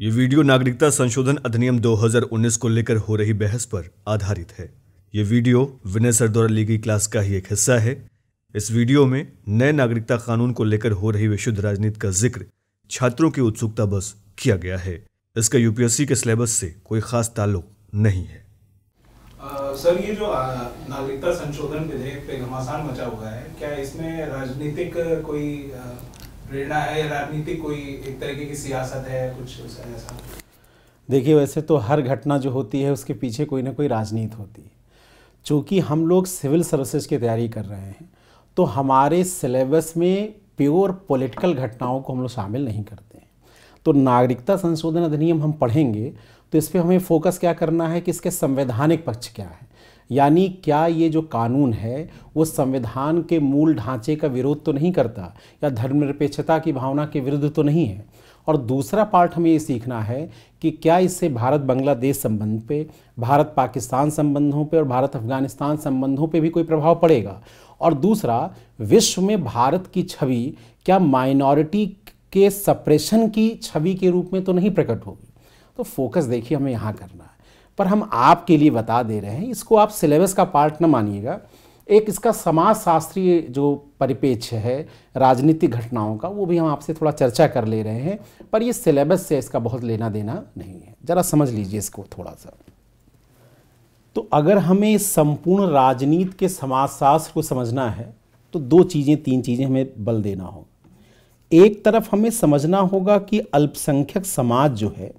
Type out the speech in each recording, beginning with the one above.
ये वीडियो नागरिकता संशोधन अधिनियम 2019 को लेकर हो रही बहस पर आधारित है ये वीडियो विनय सर द्वारा ली गई क्लास का ही एक हिस्सा है इस वीडियो में नए नागरिकता कानून को लेकर हो रही विशुद्ध राजनीति का जिक्र छात्रों की उत्सुकता बस किया गया है इसका यूपीएससी के सिलेबस से कोई खास ताल्लुक नहीं है सर ये जो नागरिकता संशोधन विधेयक पे घमासान मचा हुआ है क्या इसमें राजनीतिक कोई प्रेरणा है राजनीति कोई एक तरीके की सियासत है कुछ ऐसा देखिए वैसे तो हर घटना जो होती है उसके पीछे कोई ना कोई राजनीति होती है चूँकि हम लोग सिविल सर्विसेज की तैयारी कर रहे हैं तो हमारे सिलेबस में प्योर पॉलिटिकल घटनाओं को हम लोग शामिल नहीं करते हैं तो नागरिकता संशोधन अधिनियम हम पढ़ेंगे तो इस पर हमें फोकस क्या करना है कि इसके संवैधानिक पक्ष क्या है यानी क्या ये जो कानून है वो संविधान के मूल ढांचे का विरोध तो नहीं करता या धर्मनिरपेक्षता की भावना के विरुद्ध तो नहीं है और दूसरा पार्ट हमें ये सीखना है कि क्या इससे भारत बांग्लादेश संबंध पे भारत पाकिस्तान संबंधों पे और भारत अफगानिस्तान संबंधों पे भी कोई प्रभाव पड़ेगा और दूसरा विश्व में भारत की छवि क्या माइनॉरिटी के सप्रेशन की छवि के रूप में तो नहीं प्रकट होगी तो फोकस देखिए हमें यहाँ करना है पर हम आपके लिए बता दे रहे हैं इसको आप सिलेबस का पार्ट न मानिएगा एक इसका समाज शास्त्रीय जो परिपेक्ष है राजनीतिक घटनाओं का वो भी हम आपसे थोड़ा चर्चा कर ले रहे हैं पर ये सिलेबस से इसका बहुत लेना देना नहीं है ज़रा समझ लीजिए इसको थोड़ा सा तो अगर हमें संपूर्ण राजनीति के समाजशास्त्र को समझना है तो दो चीज़ें तीन चीज़ें हमें बल देना हो एक तरफ हमें समझना होगा कि अल्पसंख्यक समाज जो है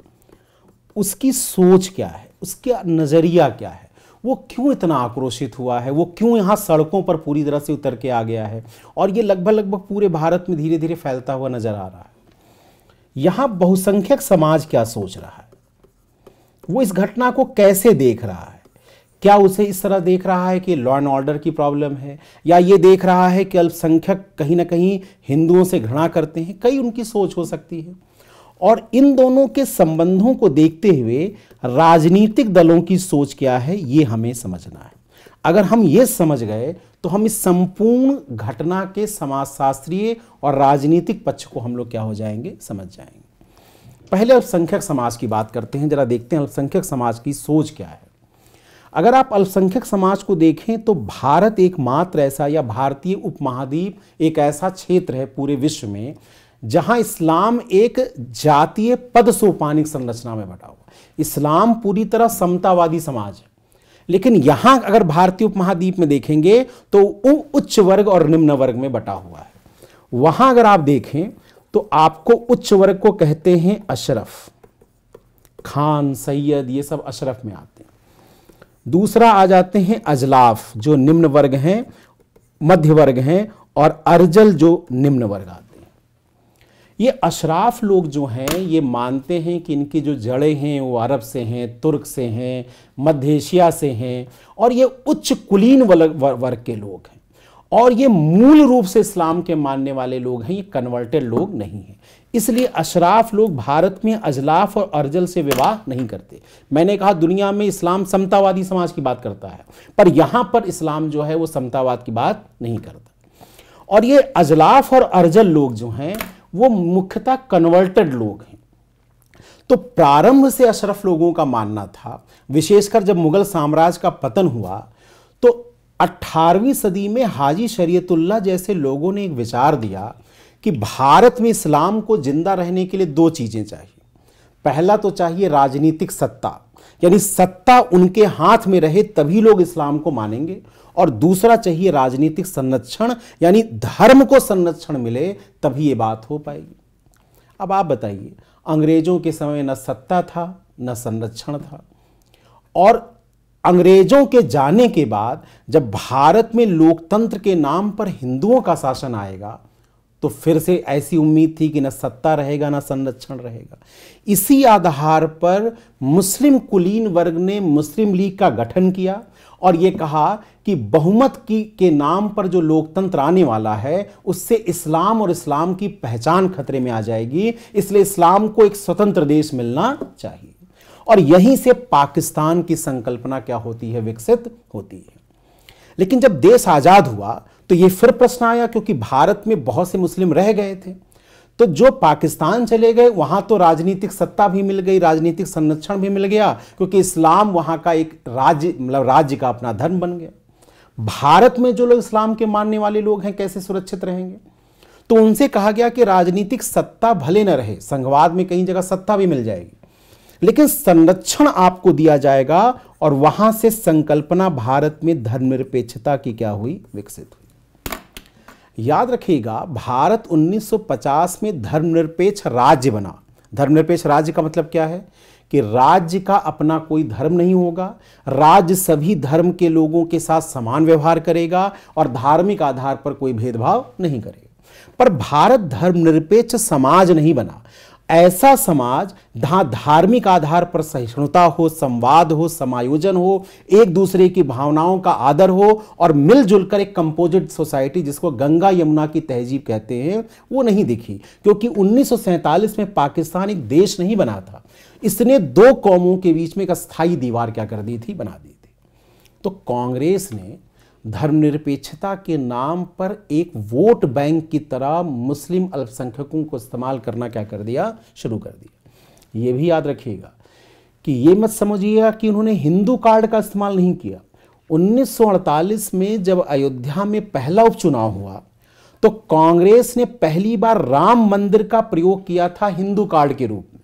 उसकी सोच क्या है उसका नज़रिया क्या है वो क्यों इतना आक्रोशित हुआ है वो क्यों यहाँ सड़कों पर पूरी तरह से उतर के आ गया है और ये लगभग लगभग पूरे भारत में धीरे धीरे फैलता हुआ नजर आ रहा है यहाँ बहुसंख्यक समाज क्या सोच रहा है वो इस घटना को कैसे देख रहा है क्या उसे इस तरह देख रहा है कि लॉ एंड ऑर्डर की प्रॉब्लम है या ये देख रहा है कि अल्पसंख्यक कहीं ना कहीं हिंदुओं से घृणा करते हैं कई उनकी सोच हो सकती है और इन दोनों के संबंधों को देखते हुए राजनीतिक दलों की सोच क्या है ये हमें समझना है अगर हम ये समझ गए तो हम इस संपूर्ण घटना के समाजशास्त्रीय और राजनीतिक पक्ष को हम लोग क्या हो जाएंगे समझ जाएंगे पहले अल्पसंख्यक समाज की बात करते हैं जरा देखते हैं अल्पसंख्यक समाज की सोच क्या है अगर आप अल्पसंख्यक समाज को देखें तो भारत एकमात्र ऐसा या भारतीय उपमहाद्वीप एक ऐसा क्षेत्र है पूरे विश्व में जहां इस्लाम एक जातीय पद सोपानिक संरचना में बटा हुआ इस्लाम पूरी तरह समतावादी समाज है लेकिन यहां अगर भारतीय उपमहाद्वीप में देखेंगे तो उच्च वर्ग और निम्न वर्ग में बटा हुआ है वहां अगर आप देखें तो आपको उच्च वर्ग को कहते हैं अशरफ खान सैयद ये सब अशरफ में आते हैं दूसरा आ जाते हैं अजलाफ जो निम्न वर्ग हैं मध्य वर्ग हैं और अर्जल जो निम्न वर्ग आते ये अशराफ लोग जो हैं ये मानते हैं कि इनकी जो जड़ें हैं वो अरब से हैं तुर्क से हैं मध्य एशिया से हैं और ये उच्च कुलीन वर्ग के लोग हैं और ये मूल रूप से इस्लाम के मानने वाले लोग हैं ये कन्वर्टेड लोग नहीं हैं इसलिए अशराफ लोग भारत में अजलाफ और अर्जल से विवाह नहीं करते मैंने कहा दुनिया में इस्लाम समतावादी समाज की बात करता है पर यहाँ पर इस्लाम जो है वो समतावाद की बात नहीं करता और ये अजलाफ और अर्जल लोग जो हैं वो मुख्यतः कन्वर्टेड लोग हैं तो प्रारंभ से अशरफ लोगों का मानना था विशेषकर जब मुगल साम्राज्य का पतन हुआ तो 18वीं सदी में हाजी शरीयतुल्ला जैसे लोगों ने एक विचार दिया कि भारत में इस्लाम को जिंदा रहने के लिए दो चीज़ें चाहिए पहला तो चाहिए राजनीतिक सत्ता यानी सत्ता उनके हाथ में रहे तभी लोग इस्लाम को मानेंगे और दूसरा चाहिए राजनीतिक संरक्षण यानी धर्म को संरक्षण मिले तभी ये बात हो पाएगी अब आप बताइए अंग्रेजों के समय न सत्ता था न संरक्षण था और अंग्रेजों के जाने के बाद जब भारत में लोकतंत्र के नाम पर हिंदुओं का शासन आएगा तो फिर से ऐसी उम्मीद थी कि न सत्ता रहेगा ना संरक्षण रहेगा इसी आधार पर मुस्लिम कुलीन वर्ग ने मुस्लिम लीग का गठन किया और ये कहा कि बहुमत की के नाम पर जो लोकतंत्र आने वाला है उससे इस्लाम और इस्लाम की पहचान खतरे में आ जाएगी इसलिए इस्लाम को एक स्वतंत्र देश मिलना चाहिए और यहीं से पाकिस्तान की संकल्पना क्या होती है विकसित होती है लेकिन जब देश आज़ाद हुआ तो ये फिर प्रश्न आया क्योंकि भारत में बहुत से मुस्लिम रह गए थे तो जो पाकिस्तान चले गए वहां तो राजनीतिक सत्ता भी मिल गई राजनीतिक संरक्षण भी मिल गया क्योंकि इस्लाम वहां का एक राज्य मतलब राज्य का अपना धर्म बन गया भारत में जो लोग इस्लाम के मानने वाले लोग हैं कैसे सुरक्षित रहेंगे तो उनसे कहा गया कि राजनीतिक सत्ता भले न रहे संघवाद में कई जगह सत्ता भी मिल जाएगी लेकिन संरक्षण आपको दिया जाएगा और वहां से संकल्पना भारत में धर्मनिरपेक्षता की क्या हुई विकसित हुई याद रखिएगा भारत 1950 में धर्मनिरपेक्ष राज्य बना धर्मनिरपेक्ष राज्य का मतलब क्या है कि राज्य का अपना कोई धर्म नहीं होगा राज्य सभी धर्म के लोगों के साथ समान व्यवहार करेगा और धार्मिक आधार पर कोई भेदभाव नहीं करेगा पर भारत धर्मनिरपेक्ष समाज नहीं बना ऐसा समाज जहाँ धार्मिक आधार पर सहिष्णुता हो संवाद हो समायोजन हो एक दूसरे की भावनाओं का आदर हो और मिलजुल कर एक कंपोजिट सोसाइटी जिसको गंगा यमुना की तहजीब कहते हैं वो नहीं दिखी क्योंकि उन्नीस में पाकिस्तान एक देश नहीं बना था इसने दो कौमों के बीच में एक अस्थायी दीवार क्या कर दी थी बना दी थी तो कांग्रेस ने धर्मनिरपेक्षता के नाम पर एक वोट बैंक की तरह मुस्लिम अल्पसंख्यकों को इस्तेमाल करना क्या कर दिया शुरू कर दिया ये भी याद रखिएगा कि ये मत समझिएगा कि उन्होंने हिंदू कार्ड का इस्तेमाल नहीं किया 1948 में जब अयोध्या में पहला उपचुनाव हुआ तो कांग्रेस ने पहली बार राम मंदिर का प्रयोग किया था हिंदू कार्ड के रूप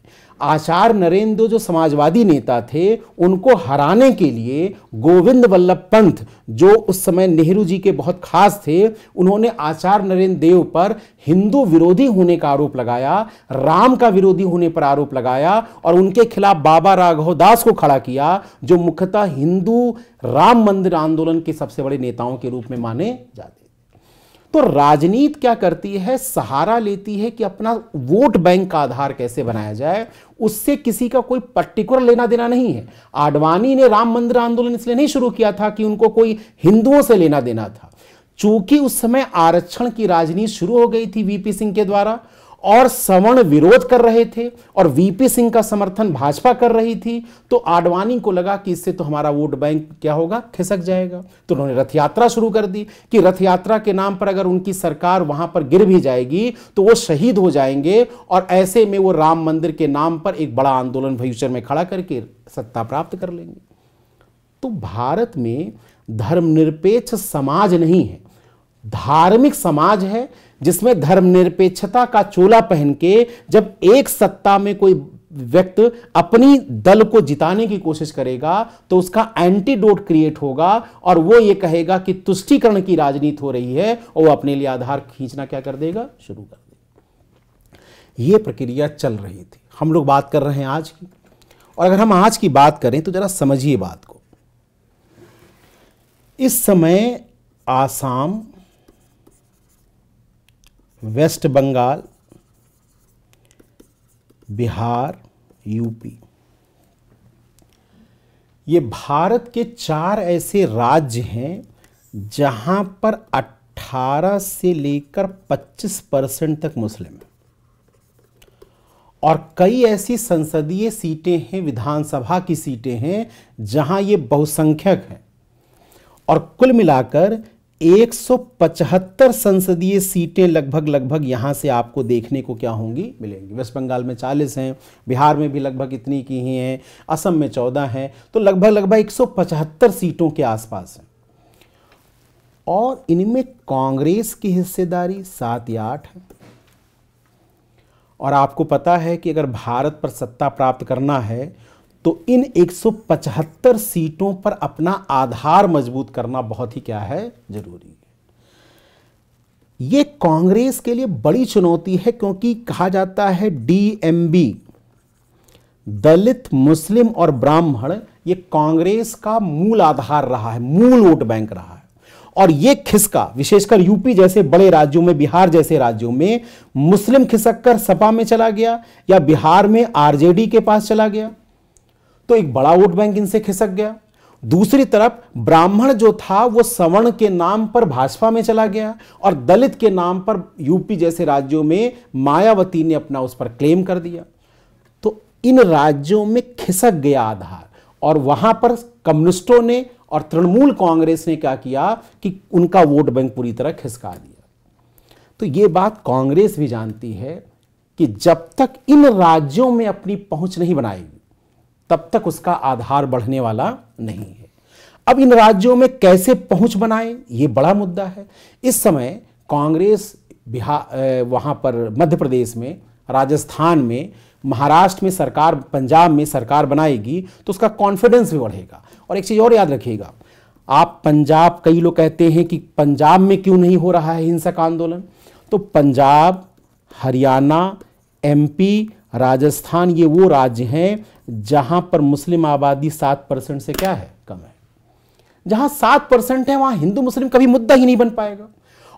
आचार्य नरेंद्र जो समाजवादी नेता थे उनको हराने के लिए गोविंद वल्लभ पंत जो उस समय नेहरू जी के बहुत खास थे उन्होंने आचार्य नरेंद्र देव पर हिंदू विरोधी होने का आरोप लगाया राम का विरोधी होने पर आरोप लगाया और उनके खिलाफ बाबा राघव दास को खड़ा किया जो मुख्यतः हिंदू राम मंदिर आंदोलन के सबसे बड़े नेताओं के रूप में माने जाते तो राजनीति क्या करती है सहारा लेती है कि अपना वोट बैंक का आधार कैसे बनाया जाए उससे किसी का कोई पर्टिकुलर लेना देना नहीं है आडवाणी ने राम मंदिर आंदोलन इसलिए नहीं शुरू किया था कि उनको कोई हिंदुओं से लेना देना था चूंकि उस समय आरक्षण की राजनीति शुरू हो गई थी वीपी सिंह के द्वारा और सवर्ण विरोध कर रहे थे और वीपी सिंह का समर्थन भाजपा कर रही थी तो आडवाणी को लगा कि इससे तो हमारा वोट बैंक क्या होगा खिसक जाएगा तो उन्होंने रथ यात्रा शुरू कर दी कि रथ यात्रा के नाम पर अगर उनकी सरकार वहां पर गिर भी जाएगी तो वो शहीद हो जाएंगे और ऐसे में वो राम मंदिर के नाम पर एक बड़ा आंदोलन फ्यूचर में खड़ा करके सत्ता प्राप्त कर लेंगे तो भारत में धर्मनिरपेक्ष समाज नहीं है धार्मिक समाज है जिसमें धर्मनिरपेक्षता का चोला पहन के जब एक सत्ता में कोई व्यक्ति अपनी दल को जिताने की कोशिश करेगा तो उसका एंटीडोट क्रिएट होगा और वो ये कहेगा कि तुष्टिकरण की राजनीति हो रही है और वो अपने लिए आधार खींचना क्या कर देगा शुरू कर देगा ये प्रक्रिया चल रही थी हम लोग बात कर रहे हैं आज की और अगर हम आज की बात करें तो जरा समझिए बात को इस समय आसाम वेस्ट बंगाल बिहार यूपी ये भारत के चार ऐसे राज्य हैं जहां पर 18 से लेकर 25 परसेंट तक मुस्लिम हैं और कई ऐसी संसदीय सीटें हैं विधानसभा की सीटें हैं जहां ये बहुसंख्यक हैं और कुल मिलाकर 175 संसदीय सीटें लगभग लगभग यहाँ से आपको देखने को क्या होंगी मिलेंगी वेस्ट बंगाल में 40 हैं बिहार में भी लगभग इतनी की ही हैं असम में 14 हैं तो लगभग लगभग 175 सीटों के आसपास हैं और इनमें कांग्रेस की हिस्सेदारी सात या आठ है और आपको पता है कि अगर भारत पर सत्ता प्राप्त करना है तो इन 175 सीटों पर अपना आधार मजबूत करना बहुत ही क्या है जरूरी यह कांग्रेस के लिए बड़ी चुनौती है क्योंकि कहा जाता है डीएमबी दलित मुस्लिम और ब्राह्मण यह कांग्रेस का मूल आधार रहा है मूल वोट बैंक रहा है और यह खिसका विशेषकर यूपी जैसे बड़े राज्यों में बिहार जैसे राज्यों में मुस्लिम खिसक कर सपा में चला गया या बिहार में आरजेडी के पास चला गया तो एक बड़ा वोट बैंक इनसे खिसक गया दूसरी तरफ ब्राह्मण जो था वो सवर्ण के नाम पर भाजपा में चला गया और दलित के नाम पर यूपी जैसे राज्यों में मायावती ने अपना उस पर क्लेम कर दिया तो इन राज्यों में खिसक गया आधार और वहां पर कम्युनिस्टों ने और तृणमूल कांग्रेस ने क्या किया कि उनका वोट बैंक पूरी तरह खिसका दिया तो ये बात कांग्रेस भी जानती है कि जब तक इन राज्यों में अपनी पहुंच नहीं बनाएगी तब तक उसका आधार बढ़ने वाला नहीं है अब इन राज्यों में कैसे पहुंच बनाए ये बड़ा मुद्दा है इस समय कांग्रेस बिहार वहाँ पर मध्य प्रदेश में राजस्थान में महाराष्ट्र में सरकार पंजाब में सरकार बनाएगी तो उसका कॉन्फिडेंस भी बढ़ेगा और एक चीज़ और याद रखिएगा आप पंजाब कई लोग कहते हैं कि पंजाब में क्यों नहीं हो रहा है हिंसक आंदोलन तो पंजाब हरियाणा एमपी राजस्थान ये वो राज्य हैं जहां पर मुस्लिम आबादी सात परसेंट से क्या है कम है जहां सात परसेंट है वहां हिंदू मुस्लिम कभी मुद्दा ही नहीं बन पाएगा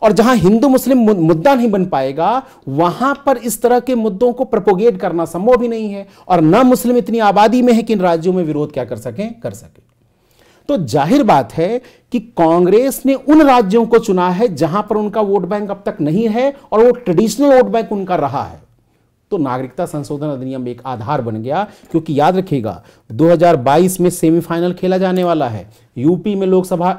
और जहां हिंदू मुस्लिम मुद्दा नहीं बन पाएगा वहां पर इस तरह के मुद्दों को प्रपोगेट करना संभव भी नहीं है और न मुस्लिम इतनी आबादी में है कि इन राज्यों में विरोध क्या कर सकें कर सके तो जाहिर बात है कि कांग्रेस ने उन राज्यों को चुना है जहां पर उनका वोट बैंक अब तक नहीं है और वो ट्रेडिशनल वोट बैंक उनका रहा है तो नागरिकता संशोधन अधिनियम एक आधार बन गया क्योंकि याद रखिएगा 2022 में सेमीफाइनल खेला जाने वाला है यूपी में लोकसभा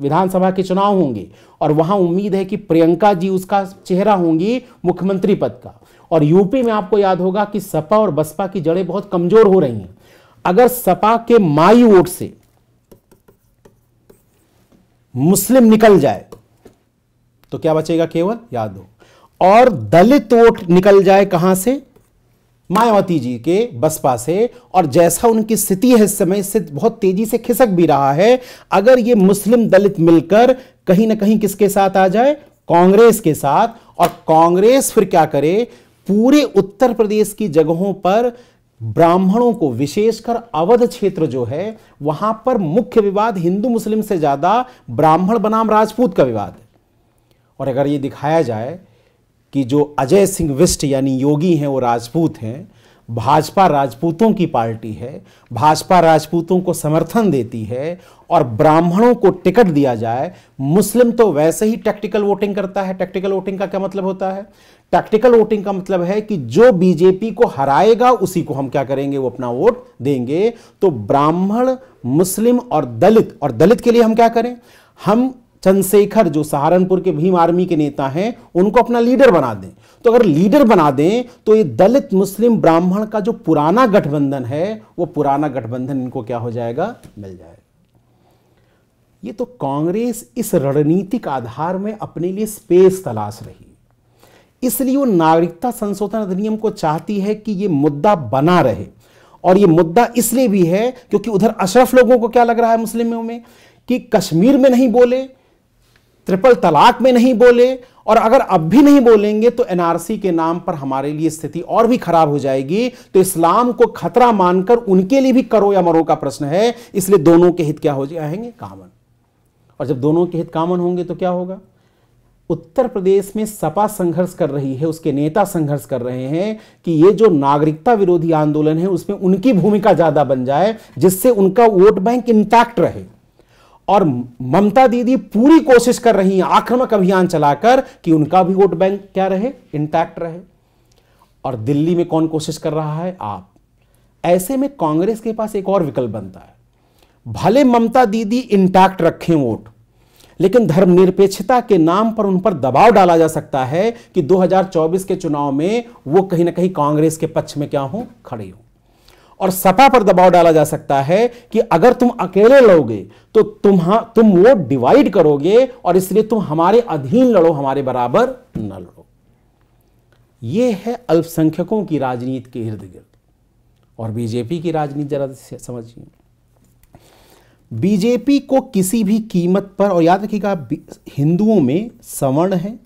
विधानसभा के चुनाव होंगे और वहां उम्मीद है कि प्रियंका जी उसका चेहरा होंगी मुख्यमंत्री पद का और यूपी में आपको याद होगा कि सपा और बसपा की जड़ें बहुत कमजोर हो रही हैं अगर सपा के माई वोट से मुस्लिम निकल जाए तो क्या बचेगा केवल याद हो और दलित वोट निकल जाए कहां से मायावती जी के बसपा से और जैसा उनकी स्थिति है इस समय इससे बहुत तेजी से खिसक भी रहा है अगर ये मुस्लिम दलित मिलकर कहीं ना कहीं किसके साथ आ जाए कांग्रेस के साथ और कांग्रेस फिर क्या करे पूरे उत्तर प्रदेश की जगहों पर ब्राह्मणों को विशेषकर अवध क्षेत्र जो है वहां पर मुख्य विवाद हिंदू मुस्लिम से ज्यादा ब्राह्मण बनाम राजपूत का विवाद और अगर ये दिखाया जाए कि जो अजय सिंह विष्ट यानी योगी हैं वो राजपूत हैं भाजपा राजपूतों की पार्टी है भाजपा राजपूतों को समर्थन देती है और ब्राह्मणों को टिकट दिया जाए मुस्लिम तो वैसे ही टैक्टिकल वोटिंग करता है टैक्टिकल वोटिंग का क्या मतलब होता है टैक्टिकल वोटिंग का मतलब है कि जो बीजेपी को हराएगा उसी को हम क्या करेंगे वो अपना वोट देंगे तो ब्राह्मण मुस्लिम और दलित और दलित के लिए हम क्या करें हम चंद्रशेखर जो सहारनपुर के भीम आर्मी के नेता हैं उनको अपना लीडर बना दें तो अगर लीडर बना दें तो ये दलित मुस्लिम ब्राह्मण का जो पुराना गठबंधन है वो पुराना गठबंधन इनको क्या हो जाएगा मिल जाएगा ये तो कांग्रेस इस रणनीतिक आधार में अपने लिए स्पेस तलाश रही इसलिए वो नागरिकता संशोधन अधिनियम को चाहती है कि ये मुद्दा बना रहे और ये मुद्दा इसलिए भी है क्योंकि उधर अशरफ लोगों को क्या लग रहा है मुस्लिमों में कि कश्मीर में नहीं बोले ट्रिपल तलाक में नहीं बोले और अगर अब भी नहीं बोलेंगे तो एनआरसी के नाम पर हमारे लिए स्थिति और भी खराब हो जाएगी तो इस्लाम को खतरा मानकर उनके लिए भी करो या मरो का प्रश्न है इसलिए दोनों के हित क्या हो जाएंगे कामन और जब दोनों के हित कामन होंगे तो क्या होगा उत्तर प्रदेश में सपा संघर्ष कर रही है उसके नेता संघर्ष कर रहे हैं कि ये जो नागरिकता विरोधी आंदोलन है उसमें उनकी भूमिका ज्यादा बन जाए जिससे उनका वोट बैंक इंटैक्ट रहे और ममता दीदी पूरी कोशिश कर रही हैं आक्रामक अभियान चलाकर कि उनका भी वोट बैंक क्या रहे इंटैक्ट रहे और दिल्ली में कौन कोशिश कर रहा है आप ऐसे में कांग्रेस के पास एक और विकल्प बनता है भले ममता दीदी इंटैक्ट रखें वोट लेकिन धर्मनिरपेक्षता के नाम पर उन पर दबाव डाला जा सकता है कि 2024 के चुनाव में वो कहीं ना कहीं कांग्रेस के पक्ष में क्या हो खड़े हो और सपा पर दबाव डाला जा सकता है कि अगर तुम अकेले लड़ोगे तो तुम तुम वो डिवाइड करोगे और इसलिए तुम हमारे अधीन लड़ो हमारे बराबर न लड़ो ये है अल्पसंख्यकों की राजनीति के इर्द गिर्द और बीजेपी की राजनीति जरा समझिए बीजेपी को किसी भी कीमत पर और याद रखिएगा हिंदुओं में सवर्ण है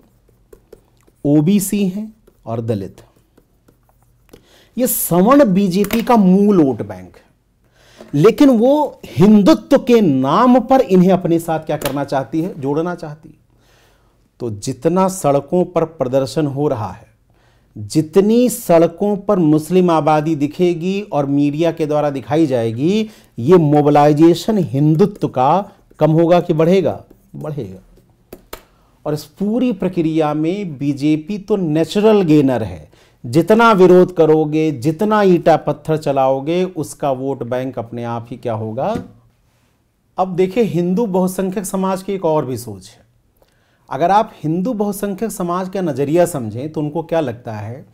ओबीसी हैं और दलित हैं ये सवर्ण बीजेपी का मूल वोट बैंक है लेकिन वो हिंदुत्व के नाम पर इन्हें अपने साथ क्या करना चाहती है जोड़ना चाहती है तो जितना सड़कों पर प्रदर्शन हो रहा है जितनी सड़कों पर मुस्लिम आबादी दिखेगी और मीडिया के द्वारा दिखाई जाएगी ये मोबलाइजेशन हिंदुत्व का कम होगा कि बढ़ेगा बढ़ेगा और इस पूरी प्रक्रिया में बीजेपी तो नेचुरल गेनर है जितना विरोध करोगे जितना ईटा पत्थर चलाओगे उसका वोट बैंक अपने आप ही क्या होगा अब देखिए हिंदू बहुसंख्यक समाज की एक और भी सोच है अगर आप हिंदू बहुसंख्यक समाज का नज़रिया समझें तो उनको क्या लगता है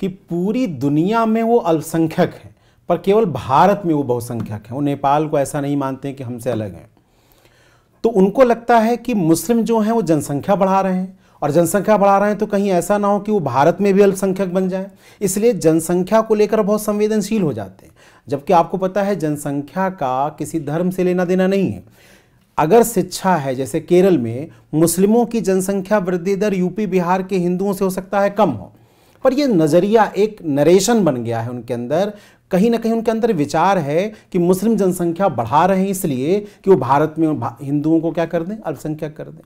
कि पूरी दुनिया में वो अल्पसंख्यक हैं पर केवल भारत में वो बहुसंख्यक हैं वो नेपाल को ऐसा नहीं मानते कि हमसे अलग हैं तो उनको लगता है कि मुस्लिम जो हैं वो जनसंख्या बढ़ा रहे हैं और जनसंख्या बढ़ा रहे हैं तो कहीं ऐसा ना हो कि वो भारत में भी अल्पसंख्यक बन जाए इसलिए जनसंख्या को लेकर बहुत संवेदनशील हो जाते हैं जबकि आपको पता है जनसंख्या का किसी धर्म से लेना देना नहीं है अगर शिक्षा है जैसे केरल में मुस्लिमों की जनसंख्या वृद्धि दर यूपी बिहार के हिंदुओं से हो सकता है कम हो पर यह नज़रिया एक नरेशन बन गया है उनके अंदर कहीं ना कहीं उनके अंदर विचार है कि मुस्लिम जनसंख्या बढ़ा रहे हैं इसलिए कि वो भारत में हिंदुओं को क्या कर दें अल्पसंख्यक कर दें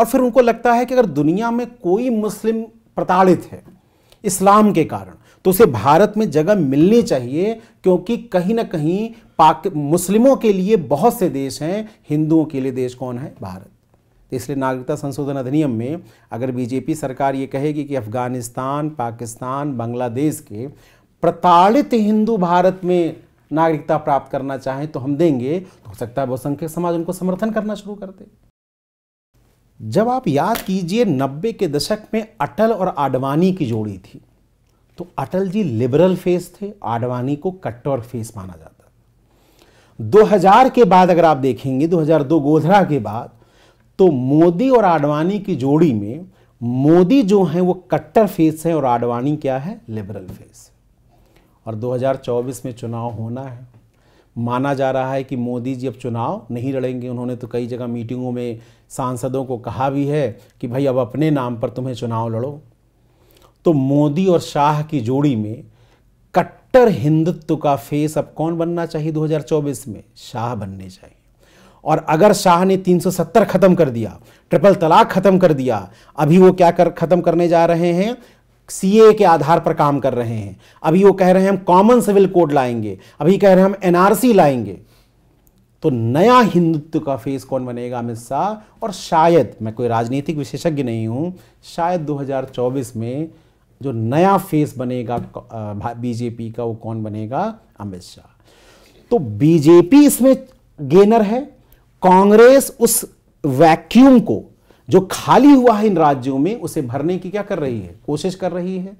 और फिर उनको लगता है कि अगर दुनिया में कोई मुस्लिम प्रताड़ित है इस्लाम के कारण तो उसे भारत में जगह मिलनी चाहिए क्योंकि कहीं ना कहीं पाक मुस्लिमों के लिए बहुत से देश हैं हिंदुओं के लिए देश कौन है भारत तो इसलिए नागरिकता संशोधन अधिनियम में अगर बीजेपी सरकार ये कहेगी कि अफगानिस्तान पाकिस्तान बांग्लादेश के प्रताड़ित हिंदू भारत में नागरिकता प्राप्त करना चाहें तो हम देंगे तो हो सकता है बहुसंख्यक समाज उनको समर्थन करना शुरू कर दे जब आप याद कीजिए नब्बे के दशक में अटल और आडवाणी की जोड़ी थी तो अटल जी लिबरल फेस थे आडवाणी को कट्टर फेस माना जाता 2000 के बाद अगर आप देखेंगे 2002 गोधरा के बाद तो मोदी और आडवाणी की जोड़ी में मोदी जो हैं वो कट्टर फेस हैं और आडवाणी क्या है लिबरल फेस और 2024 में चुनाव होना है माना जा रहा है कि मोदी जी अब चुनाव नहीं लड़ेंगे उन्होंने तो कई जगह मीटिंगों में सांसदों को कहा भी है कि भाई अब अपने नाम पर तुम्हें चुनाव लड़ो तो मोदी और शाह की जोड़ी में कट्टर हिंदुत्व का फेस अब कौन बनना चाहिए 2024 में शाह बनने चाहिए और अगर शाह ने 370 खत्म कर दिया ट्रिपल तलाक खत्म कर दिया अभी वो क्या कर खत्म करने जा रहे हैं सीए के आधार पर काम कर रहे हैं अभी वो कह रहे हैं हम कॉमन सिविल कोड लाएंगे अभी कह रहे हैं हम एनआरसी लाएंगे तो नया हिंदुत्व का फेस कौन बनेगा अमित शाह और शायद मैं कोई राजनीतिक विशेषज्ञ नहीं हूँ शायद 2024 में जो नया फेस बनेगा बीजेपी का वो कौन बनेगा अमित शाह तो बीजेपी इसमें गेनर है कांग्रेस उस वैक्यूम को जो खाली हुआ है इन राज्यों में उसे भरने की क्या कर रही है कोशिश कर रही है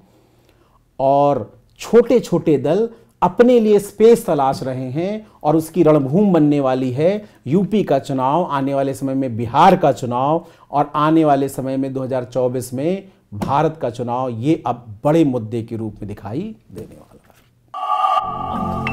और छोटे छोटे दल अपने लिए स्पेस तलाश रहे हैं और उसकी रणभूम बनने वाली है यूपी का चुनाव आने वाले समय में बिहार का चुनाव और आने वाले समय में 2024 में भारत का चुनाव ये अब बड़े मुद्दे के रूप में दिखाई देने वाला है